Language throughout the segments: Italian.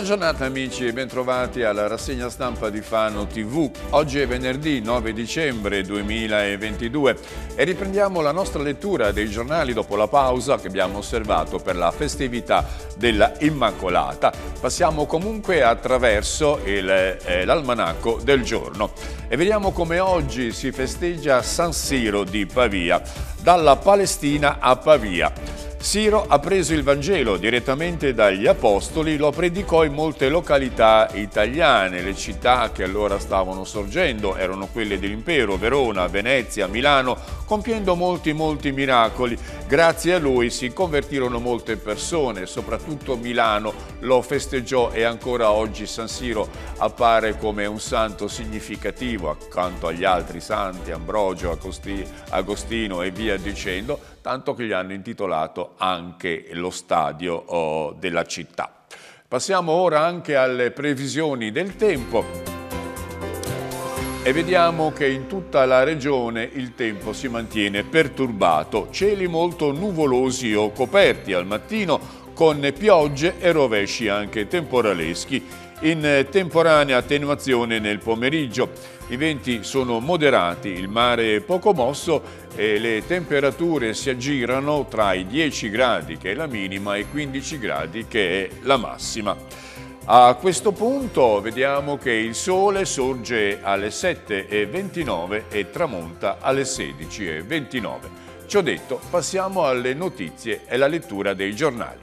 Buona giornata amici e bentrovati alla rassegna stampa di Fano TV. Oggi è venerdì 9 dicembre 2022 e riprendiamo la nostra lettura dei giornali dopo la pausa che abbiamo osservato per la festività della Immacolata. Passiamo comunque attraverso eh, l'almanacco del giorno e vediamo come oggi si festeggia San Siro di Pavia, dalla Palestina a Pavia. Siro ha preso il Vangelo direttamente dagli Apostoli, lo predicò in molte località italiane. Le città che allora stavano sorgendo erano quelle dell'impero, Verona, Venezia, Milano, compiendo molti molti miracoli. Grazie a lui si convertirono molte persone, soprattutto Milano lo festeggiò e ancora oggi San Siro appare come un santo significativo accanto agli altri santi, Ambrogio, Agostino e via dicendo, tanto che gli hanno intitolato anche lo stadio oh, della città. Passiamo ora anche alle previsioni del tempo e vediamo che in tutta la regione il tempo si mantiene perturbato, cieli molto nuvolosi o coperti al mattino con piogge e rovesci anche temporaleschi in temporanea attenuazione nel pomeriggio. I venti sono moderati, il mare è poco mosso e le temperature si aggirano tra i 10 gradi che è la minima e i 15 gradi che è la massima. A questo punto vediamo che il sole sorge alle 7.29 e tramonta alle 16.29. Ciò detto, passiamo alle notizie e alla lettura dei giornali.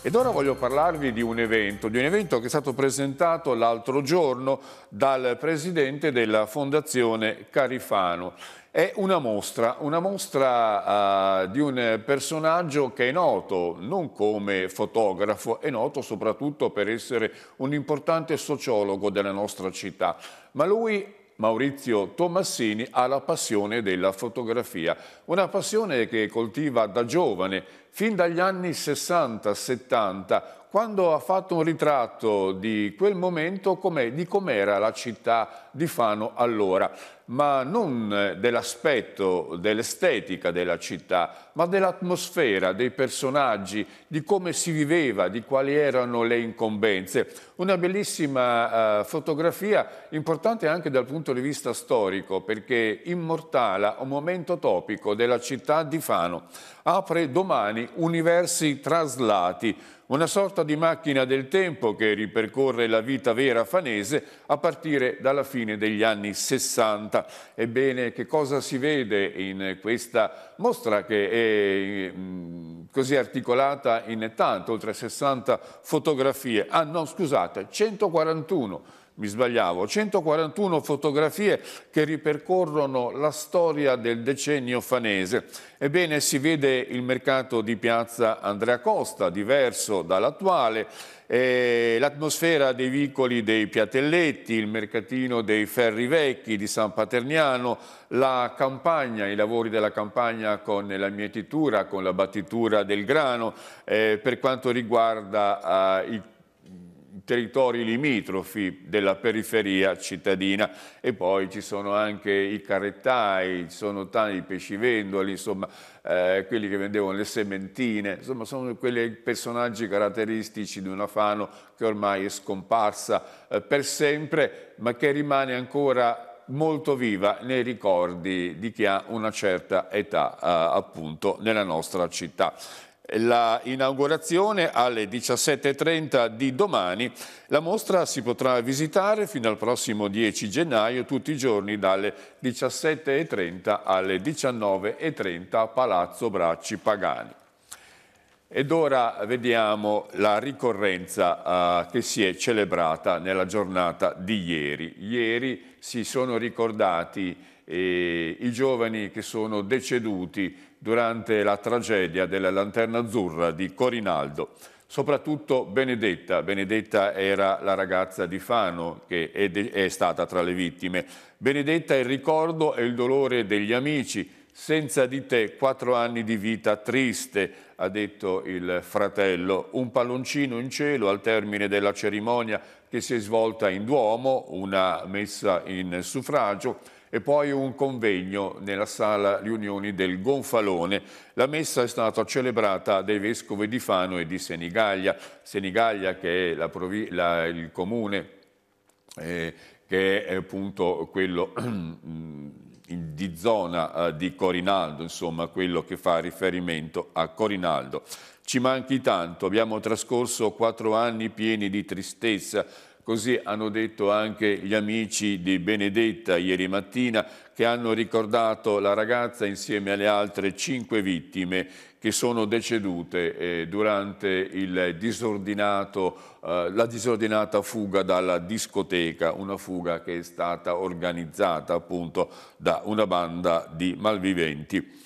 Ed ora voglio parlarvi di un evento, di un evento che è stato presentato l'altro giorno dal presidente della Fondazione Carifano. È una mostra, una mostra uh, di un personaggio che è noto non come fotografo, è noto soprattutto per essere un importante sociologo della nostra città, ma lui Maurizio Tomassini ha la passione della fotografia, una passione che coltiva da giovane fin dagli anni 60-70, quando ha fatto un ritratto di quel momento, com di com'era la città di Fano allora, ma non eh, dell'aspetto, dell'estetica della città, ma dell'atmosfera, dei personaggi, di come si viveva, di quali erano le incombenze. Una bellissima eh, fotografia, importante anche dal punto di vista storico, perché immortala un momento topico della città di Fano apre domani Universi Traslati, una sorta di macchina del tempo che ripercorre la vita vera fanese a partire dalla fine degli anni 60. Ebbene, che cosa si vede in questa mostra che è mm, così articolata in tante, oltre 60 fotografie? Ah no, scusate, 141 mi sbagliavo, 141 fotografie che ripercorrono la storia del decennio fanese. Ebbene, si vede il mercato di piazza Andrea Costa, diverso dall'attuale, eh, l'atmosfera dei vicoli dei Piatelletti, il mercatino dei Ferri Vecchi di San Paterniano, la campagna, i lavori della campagna con la mietitura, con la battitura del grano, eh, per quanto riguarda eh, i territori limitrofi della periferia cittadina e poi ci sono anche i carrettai, ci sono tanti pescivendoli, insomma eh, quelli che vendevano le sementine, insomma sono quei personaggi caratteristici di una Fano che ormai è scomparsa eh, per sempre ma che rimane ancora molto viva nei ricordi di chi ha una certa età eh, appunto nella nostra città l'inaugurazione alle 17.30 di domani. La mostra si potrà visitare fino al prossimo 10 gennaio tutti i giorni dalle 17.30 alle 19.30 a Palazzo Bracci Pagani. Ed ora vediamo la ricorrenza uh, che si è celebrata nella giornata di ieri. Ieri si sono ricordati eh, i giovani che sono deceduti durante la tragedia della Lanterna Azzurra di Corinaldo. Soprattutto Benedetta, Benedetta era la ragazza di Fano che è, è stata tra le vittime. Benedetta è il ricordo e il dolore degli amici, senza di te quattro anni di vita triste, ha detto il fratello. Un palloncino in cielo al termine della cerimonia che si è svolta in Duomo, una messa in suffragio e poi un convegno nella sala riunioni del Gonfalone. La messa è stata celebrata dai vescovi di Fano e di Senigallia, Senigallia che è la la, il comune eh, che è appunto quello mm, di zona eh, di Corinaldo, insomma quello che fa riferimento a Corinaldo. Ci manchi tanto, abbiamo trascorso quattro anni pieni di tristezza, Così hanno detto anche gli amici di Benedetta ieri mattina che hanno ricordato la ragazza insieme alle altre cinque vittime che sono decedute eh, durante eh, la disordinata fuga dalla discoteca, una fuga che è stata organizzata appunto da una banda di malviventi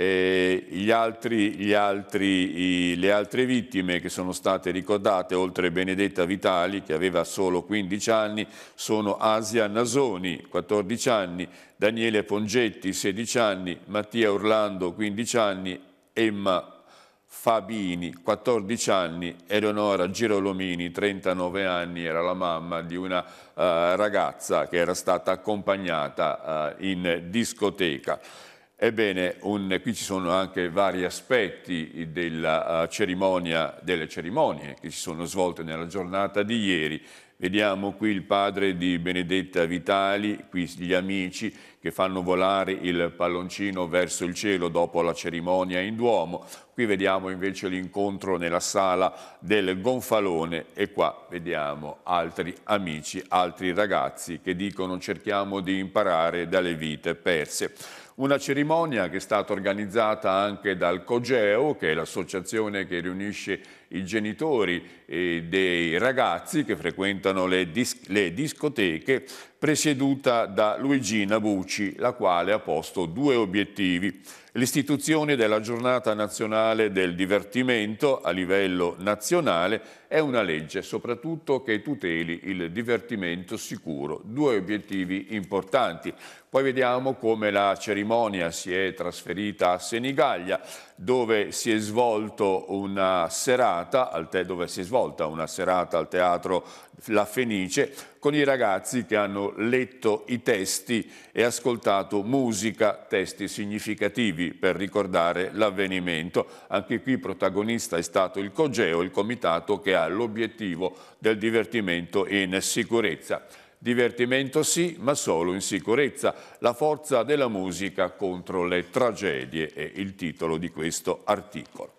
eh, gli altri, gli altri, i, le altre vittime che sono state ricordate, oltre Benedetta Vitali, che aveva solo 15 anni, sono Asia Nasoni, 14 anni, Daniele Pongetti, 16 anni, Mattia Orlando, 15 anni, Emma Fabini, 14 anni, Eleonora Girolomini, 39 anni, era la mamma di una uh, ragazza che era stata accompagnata uh, in discoteca. Ebbene, un, qui ci sono anche vari aspetti della eh, cerimonia, delle cerimonie che si sono svolte nella giornata di ieri. Vediamo qui il padre di Benedetta Vitali, qui gli amici che fanno volare il palloncino verso il cielo dopo la cerimonia in Duomo. Qui vediamo invece l'incontro nella sala del Gonfalone e qua vediamo altri amici, altri ragazzi che dicono cerchiamo di imparare dalle vite perse. Una cerimonia che è stata organizzata anche dal COGEO, che è l'associazione che riunisce i genitori e eh, dei ragazzi che frequentano le, dis le discoteche presieduta da Luigi Nabucci, la quale ha posto due obiettivi. L'istituzione della giornata nazionale del divertimento a livello nazionale è una legge soprattutto che tuteli il divertimento sicuro. Due obiettivi importanti. Poi vediamo come la cerimonia si è trasferita a Senigallia dove si è svolto una serata, dove si è svolta una serata al teatro La Fenice con i ragazzi che hanno letto i testi e ascoltato musica, testi significativi per ricordare l'avvenimento. Anche qui protagonista è stato il COGEO, il comitato che ha l'obiettivo del divertimento in sicurezza. Divertimento sì, ma solo in sicurezza. La forza della musica contro le tragedie è il titolo di questo articolo.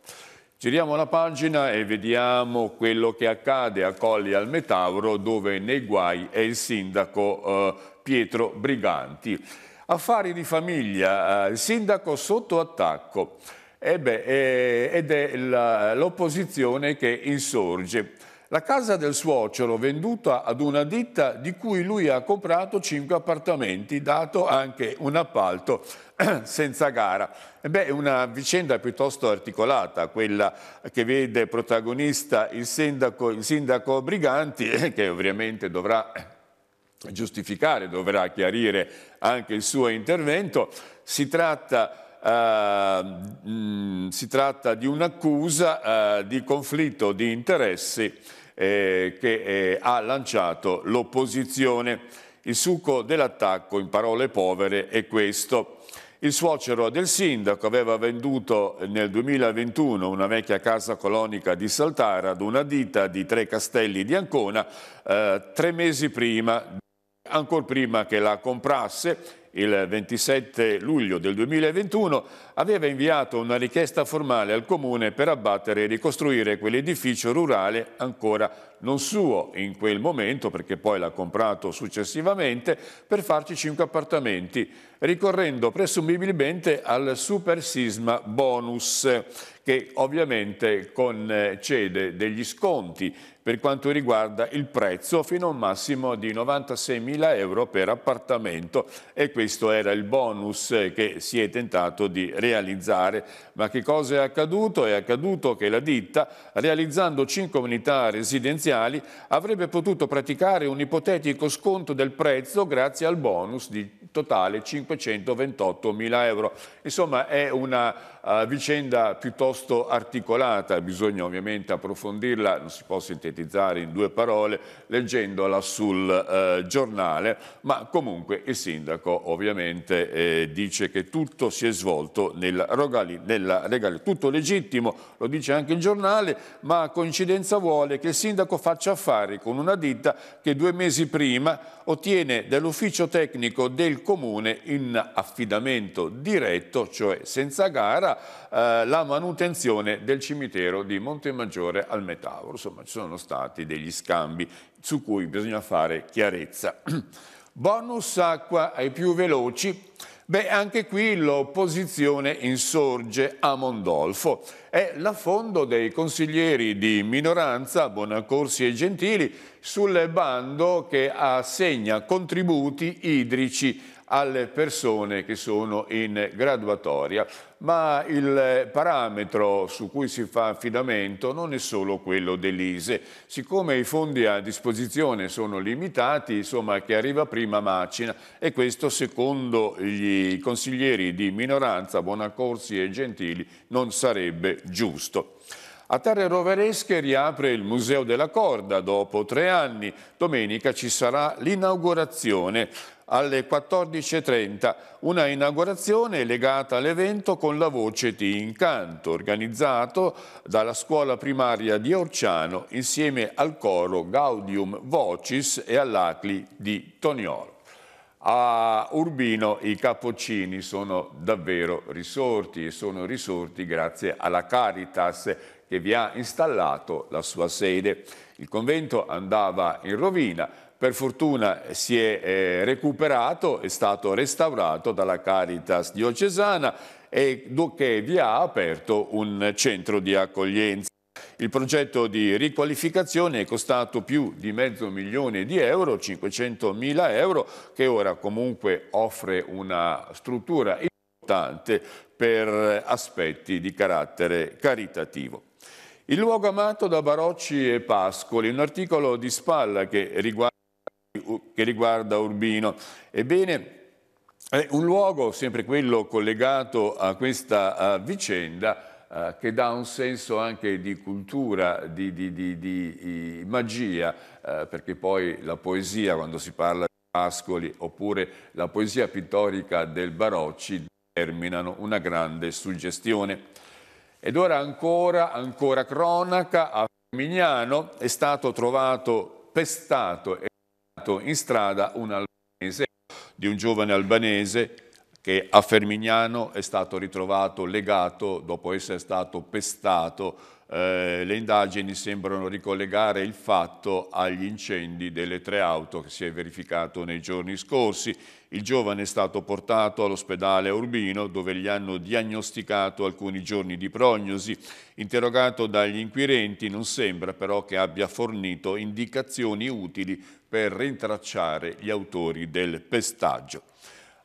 Giriamo la pagina e vediamo quello che accade a Colli al Metauro dove nei guai è il sindaco eh, Pietro Briganti. Affari di famiglia, eh, il sindaco sotto attacco eh eh, ed è l'opposizione che insorge. La casa del suocero, venduta ad una ditta di cui lui ha comprato cinque appartamenti, dato anche un appalto senza gara. Beh, è una vicenda piuttosto articolata, quella che vede protagonista il sindaco, il sindaco Briganti, eh, che ovviamente dovrà giustificare, dovrà chiarire anche il suo intervento. Si tratta... Uh, eh, mh, mm, si tratta di un'accusa uh, di conflitto di interessi eh, che eh, ha lanciato l'opposizione. Il succo dell'attacco, in parole povere, è questo. Il suocero del sindaco aveva venduto nel 2021 una vecchia casa colonica di Saltara ad una ditta di Tre Castelli di Ancona eh, tre mesi prima, ancora prima che la comprasse il 27 luglio del 2021, aveva inviato una richiesta formale al Comune per abbattere e ricostruire quell'edificio rurale ancora non suo in quel momento, perché poi l'ha comprato successivamente, per farci cinque appartamenti, ricorrendo presumibilmente al super sisma bonus, che ovviamente concede eh, degli sconti per quanto riguarda il prezzo fino a un massimo di 96.000 euro per appartamento e questo era il bonus che si è tentato di realizzare. Ma che cosa è accaduto? È accaduto che la ditta, realizzando 5 unità residenziali, avrebbe potuto praticare un ipotetico sconto del prezzo grazie al bonus di totale 528.000 euro. Insomma è una uh, vicenda piuttosto articolata, bisogna ovviamente approfondirla, non si può sentire sintetizzare in due parole leggendola sul eh, giornale, ma comunque il sindaco ovviamente eh, dice che tutto si è svolto nella, Rogali, nella Regali, tutto legittimo, lo dice anche il giornale, ma coincidenza vuole che il sindaco faccia affari con una ditta che due mesi prima ottiene dall'ufficio tecnico del comune in affidamento diretto, cioè senza gara, eh, la manutenzione del cimitero di Montemaggiore al Metauro. Insomma, ci sono stati degli scambi su cui bisogna fare chiarezza. Bonus acqua ai più veloci. Beh, anche qui l'opposizione insorge a Mondolfo. È l'affondo dei consiglieri di minoranza, Bonacorsi e Gentili, sul bando che assegna contributi idrici alle persone che sono in graduatoria, ma il parametro su cui si fa affidamento non è solo quello dell'ISE. Siccome i fondi a disposizione sono limitati, insomma chi arriva prima macina e questo secondo i consiglieri di minoranza Bonaccorsi e Gentili non sarebbe giusto. A Terre Roveresche riapre il Museo della Corda dopo tre anni. Domenica ci sarà l'inaugurazione alle 14.30, una inaugurazione legata all'evento con la voce di Incanto, organizzato dalla scuola primaria di Orciano insieme al coro Gaudium Vocis e all'Acli di Toniolo. A Urbino i cappuccini sono davvero risorti e sono risorti grazie alla Caritas che vi ha installato la sua sede. Il convento andava in rovina, per fortuna si è eh, recuperato, è stato restaurato dalla Caritas diocesana e che vi ha aperto un centro di accoglienza. Il progetto di riqualificazione è costato più di mezzo milione di euro, 500 mila euro, che ora comunque offre una struttura importante per aspetti di carattere caritativo. Il luogo amato da Barocci e Pascoli, un articolo di spalla che riguarda che riguarda Urbino. Ebbene, è eh, un luogo, sempre quello collegato a questa uh, vicenda, uh, che dà un senso anche di cultura, di, di, di, di magia, uh, perché poi la poesia, quando si parla di pascoli, oppure la poesia pittorica del Barocci, determinano una grande suggestione. Ed ora ancora, ancora cronaca, a Mignano è stato trovato pestato e in strada un albanese, di un giovane albanese che a Fermignano è stato ritrovato legato dopo essere stato pestato eh, le indagini sembrano ricollegare il fatto agli incendi delle tre auto che si è verificato nei giorni scorsi. Il giovane è stato portato all'ospedale Urbino dove gli hanno diagnosticato alcuni giorni di prognosi. Interrogato dagli inquirenti non sembra però che abbia fornito indicazioni utili per rintracciare gli autori del pestaggio.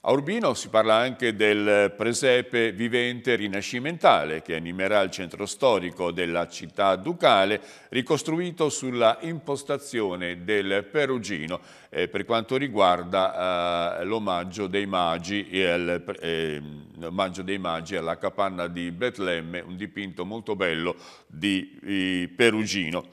A Urbino si parla anche del presepe vivente rinascimentale che animerà il centro storico della città ducale, ricostruito sulla impostazione del Perugino eh, per quanto riguarda eh, l'omaggio dei, eh, ehm, dei, magi alla capanna di Betlemme, un dipinto molto bello di Perugino.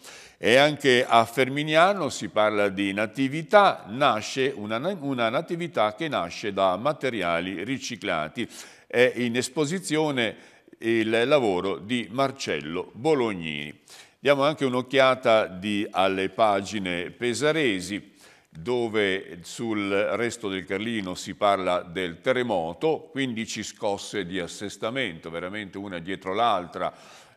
E anche a Ferminiano si parla di natività, nasce una, una natività che nasce da materiali riciclati. È in esposizione il lavoro di Marcello Bolognini. Diamo anche un'occhiata alle pagine pesaresi dove sul resto del Carlino si parla del terremoto, 15 scosse di assestamento, veramente una dietro l'altra,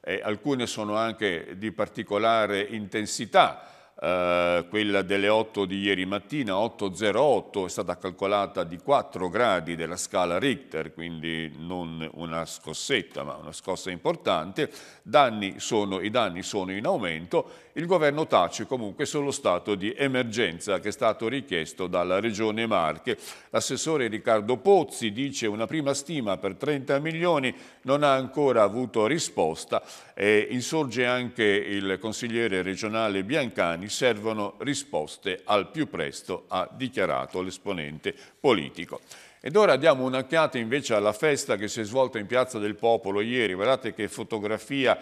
eh, alcune sono anche di particolare intensità, eh, quella delle 8 di ieri mattina, 8.08, è stata calcolata di 4 gradi della scala Richter, quindi non una scossetta ma una scossa importante, danni sono, i danni sono in aumento, il governo tace comunque sullo stato di emergenza che è stato richiesto dalla Regione Marche. L'assessore Riccardo Pozzi dice una prima stima per 30 milioni non ha ancora avuto risposta e insorge anche il consigliere regionale Biancani servono risposte al più presto, ha dichiarato l'esponente politico. Ed ora diamo un'occhiata invece alla festa che si è svolta in Piazza del Popolo ieri. Guardate che fotografia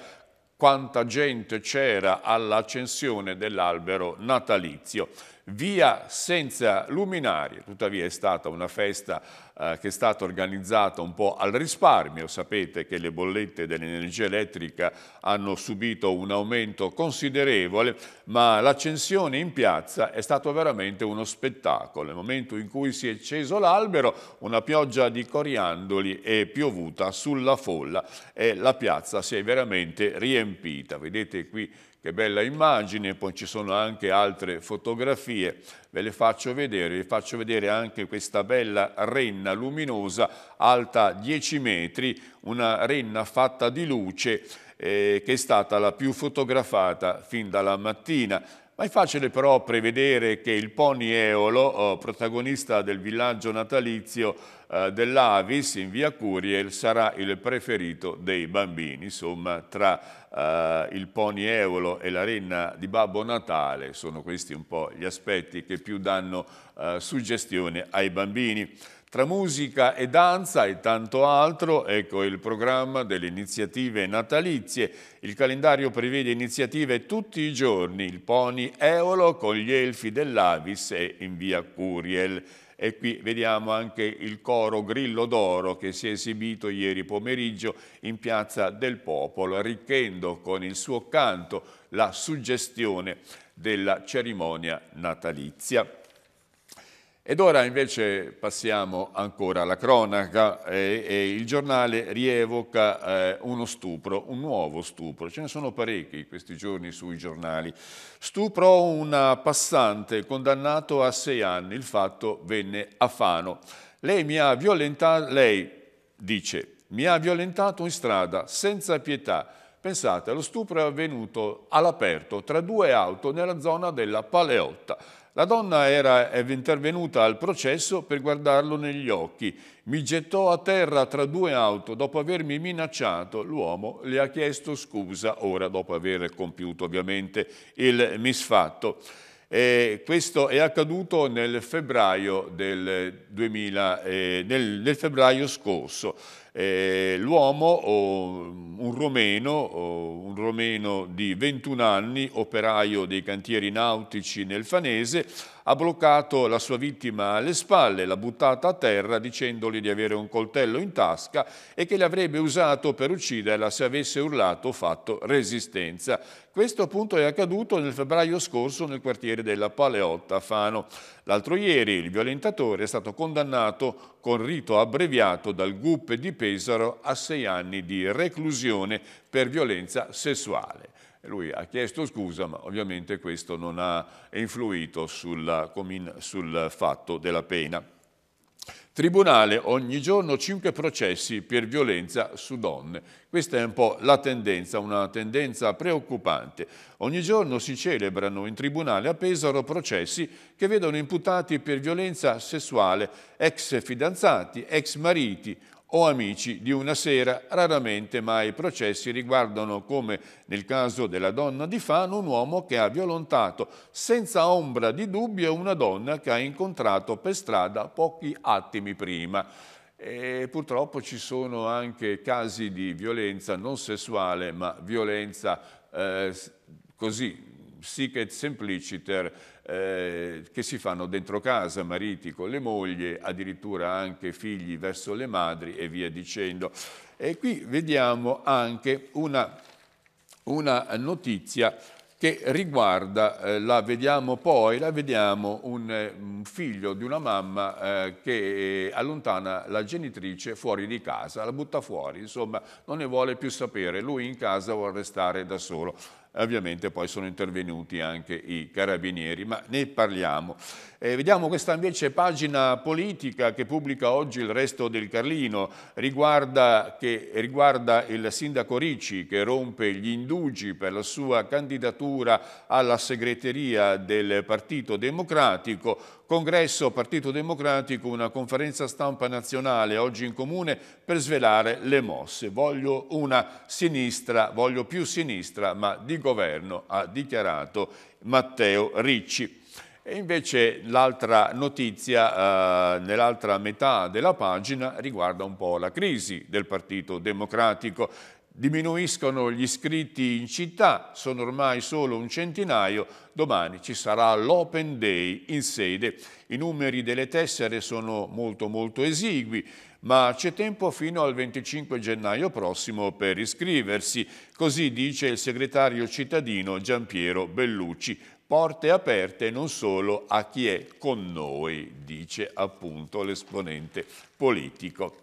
quanta gente c'era all'accensione dell'albero natalizio. Via senza luminari, tuttavia è stata una festa eh, che è stata organizzata un po' al risparmio. Sapete che le bollette dell'energia elettrica hanno subito un aumento considerevole, ma l'accensione in piazza è stato veramente uno spettacolo. Nel momento in cui si è acceso l'albero, una pioggia di coriandoli è piovuta sulla folla e la piazza si è veramente riempita. Vedete qui che bella immagine, poi ci sono anche altre fotografie, ve le faccio vedere, vi faccio vedere anche questa bella renna luminosa alta 10 metri, una renna fatta di luce eh, che è stata la più fotografata fin dalla mattina ma è facile però prevedere che il pony Eolo, oh, protagonista del villaggio natalizio eh, dell'Avis in via Curiel, sarà il preferito dei bambini. Insomma, tra eh, il pony Eolo e la renna di Babbo Natale sono questi un po' gli aspetti che più danno eh, suggestione ai bambini. Tra musica e danza e tanto altro, ecco il programma delle iniziative natalizie. Il calendario prevede iniziative tutti i giorni, il pony Eolo con gli elfi dell'Avis e in via Curiel. E qui vediamo anche il coro Grillo d'Oro che si è esibito ieri pomeriggio in Piazza del Popolo, arricchendo con il suo canto la suggestione della cerimonia natalizia. Ed ora invece passiamo ancora alla cronaca eh, e il giornale rievoca eh, uno stupro, un nuovo stupro, ce ne sono parecchi questi giorni sui giornali. Stupro un passante condannato a sei anni, il fatto venne a Fano. Lei mi ha violentato, lei dice, mi ha violentato in strada senza pietà. Pensate, lo stupro è avvenuto all'aperto tra due auto nella zona della Paleotta. La donna era intervenuta al processo per guardarlo negli occhi. Mi gettò a terra tra due auto dopo avermi minacciato. L'uomo le ha chiesto scusa, ora dopo aver compiuto ovviamente il misfatto. E questo è accaduto nel febbraio, del 2000, eh, nel, nel febbraio scorso eh, l'uomo, mm, un romeno, un romeno di 21 anni, operaio dei cantieri nautici nel Fanese, ha bloccato la sua vittima alle spalle, l'ha buttata a terra dicendogli di avere un coltello in tasca e che l'avrebbe usato per ucciderla se avesse urlato o fatto resistenza. Questo appunto è accaduto nel febbraio scorso nel quartiere della Paleotta a Fano. L'altro ieri il violentatore è stato condannato con rito abbreviato dal GUP di Pesaro a sei anni di reclusione per violenza sessuale. Lui ha chiesto scusa, ma ovviamente questo non ha influito sulla, sul fatto della pena. Tribunale, ogni giorno 5 processi per violenza su donne. Questa è un po' la tendenza, una tendenza preoccupante. Ogni giorno si celebrano in tribunale a Pesaro processi che vedono imputati per violenza sessuale ex fidanzati, ex mariti, o amici di una sera, raramente mai i processi riguardano, come nel caso della donna di Fano, un uomo che ha violentato senza ombra di dubbio una donna che ha incontrato per strada pochi attimi prima. E purtroppo ci sono anche casi di violenza non sessuale, ma violenza eh, così, sic et sempliciter, eh, che si fanno dentro casa, mariti con le mogli, addirittura anche figli verso le madri e via dicendo. E qui vediamo anche una, una notizia che riguarda, eh, la vediamo poi, la vediamo un, un figlio di una mamma eh, che eh, allontana la genitrice fuori di casa, la butta fuori, insomma non ne vuole più sapere, lui in casa vuole restare da solo ovviamente poi sono intervenuti anche i carabinieri, ma ne parliamo. Eh, vediamo questa invece pagina politica che pubblica oggi il resto del Carlino, riguarda, che, riguarda il sindaco Ricci che rompe gli indugi per la sua candidatura alla segreteria del Partito Democratico, Congresso Partito Democratico, una conferenza stampa nazionale oggi in comune per svelare le mosse. Voglio una sinistra, voglio più sinistra, ma di governo, ha dichiarato Matteo Ricci. E invece l'altra notizia eh, nell'altra metà della pagina riguarda un po' la crisi del Partito Democratico diminuiscono gli iscritti in città, sono ormai solo un centinaio, domani ci sarà l'Open Day in sede. I numeri delle tessere sono molto molto esigui, ma c'è tempo fino al 25 gennaio prossimo per iscriversi, così dice il segretario cittadino Giampiero Bellucci. Porte aperte non solo a chi è con noi, dice appunto l'esponente politico.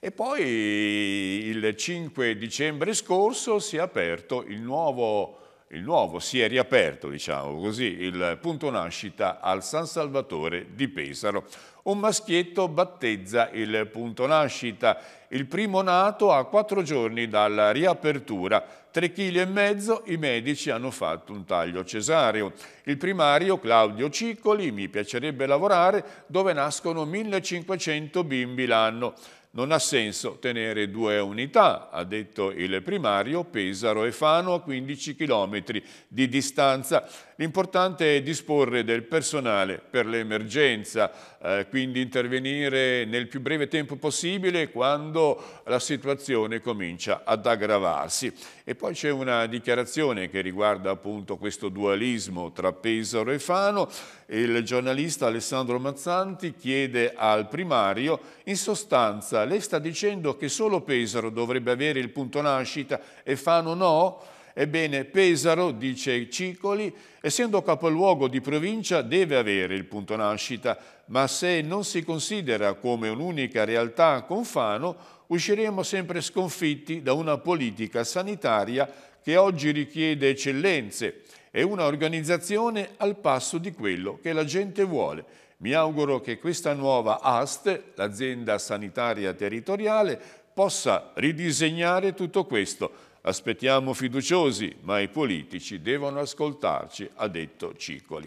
E poi il 5 dicembre scorso si è aperto il nuovo, il nuovo si è riaperto, diciamo così, il punto nascita al San Salvatore di Pesaro. Un maschietto battezza il punto nascita, il primo nato a quattro giorni dalla riapertura, 3,5 kg i medici hanno fatto un taglio cesareo. Il primario Claudio Ciccoli, mi piacerebbe lavorare, dove nascono 1500 bimbi l'anno. Non ha senso tenere due unità, ha detto il primario, Pesaro e Fano a 15 km di distanza L'importante è disporre del personale per l'emergenza, eh, quindi intervenire nel più breve tempo possibile quando la situazione comincia ad aggravarsi. E poi c'è una dichiarazione che riguarda appunto questo dualismo tra Pesaro e Fano. Il giornalista Alessandro Mazzanti chiede al primario, in sostanza lei sta dicendo che solo Pesaro dovrebbe avere il punto nascita e Fano no? Ebbene, Pesaro, dice Cicoli, essendo capoluogo di provincia deve avere il punto nascita, ma se non si considera come un'unica realtà con Fano, usciremo sempre sconfitti da una politica sanitaria che oggi richiede eccellenze e una organizzazione al passo di quello che la gente vuole. Mi auguro che questa nuova AST, l'azienda sanitaria territoriale, possa ridisegnare tutto questo Aspettiamo fiduciosi, ma i politici devono ascoltarci, ha detto Ciccoli.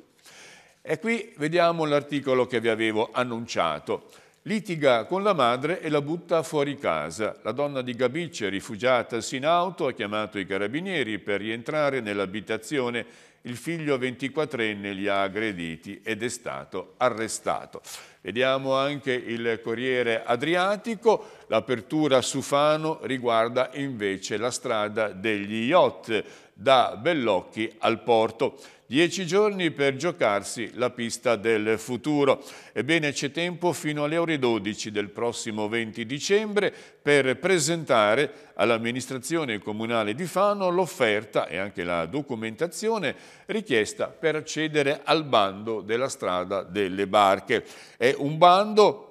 E qui vediamo l'articolo che vi avevo annunciato. Litiga con la madre e la butta fuori casa. La donna di Gabice, rifugiatasi in auto, ha chiamato i carabinieri per rientrare nell'abitazione il figlio 24enne li ha aggrediti ed è stato arrestato. Vediamo anche il Corriere Adriatico, l'apertura su Fano riguarda invece la strada degli yacht da Bellocchi al porto. Dieci giorni per giocarsi la pista del futuro. Ebbene c'è tempo fino alle ore 12 del prossimo 20 dicembre per presentare all'amministrazione comunale di Fano l'offerta e anche la documentazione richiesta per accedere al bando della strada delle barche. È un bando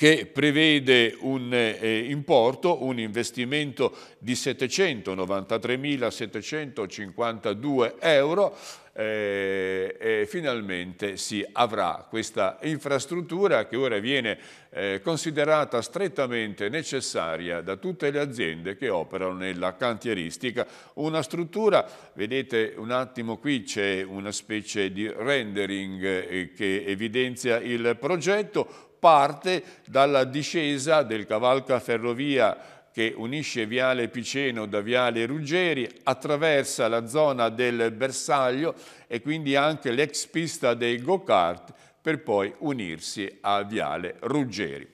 che prevede un eh, importo, un investimento di 793.752 euro eh, e finalmente si avrà questa infrastruttura che ora viene eh, considerata strettamente necessaria da tutte le aziende che operano nella cantieristica. Una struttura, vedete un attimo qui c'è una specie di rendering eh, che evidenzia il progetto, parte dalla discesa del cavalca ferrovia che unisce Viale Piceno da Viale Ruggeri, attraversa la zona del bersaglio e quindi anche l'ex pista dei go-kart per poi unirsi a Viale Ruggeri.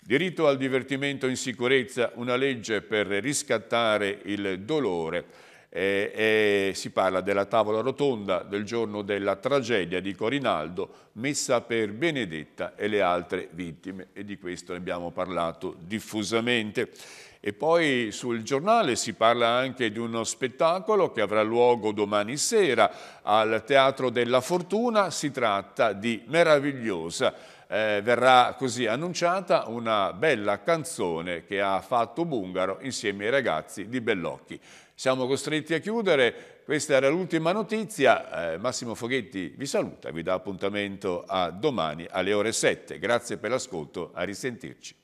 Diritto al divertimento in sicurezza, una legge per riscattare il dolore eh, si parla della tavola rotonda del giorno della tragedia di Corinaldo, messa per Benedetta e le altre vittime e di questo ne abbiamo parlato diffusamente. E poi sul giornale si parla anche di uno spettacolo che avrà luogo domani sera al Teatro della Fortuna, si tratta di Meravigliosa. Eh, verrà così annunciata una bella canzone che ha fatto Bungaro insieme ai ragazzi di Bellocchi. Siamo costretti a chiudere, questa era l'ultima notizia, eh, Massimo Foghetti vi saluta, vi dà appuntamento a domani alle ore 7. Grazie per l'ascolto, a risentirci.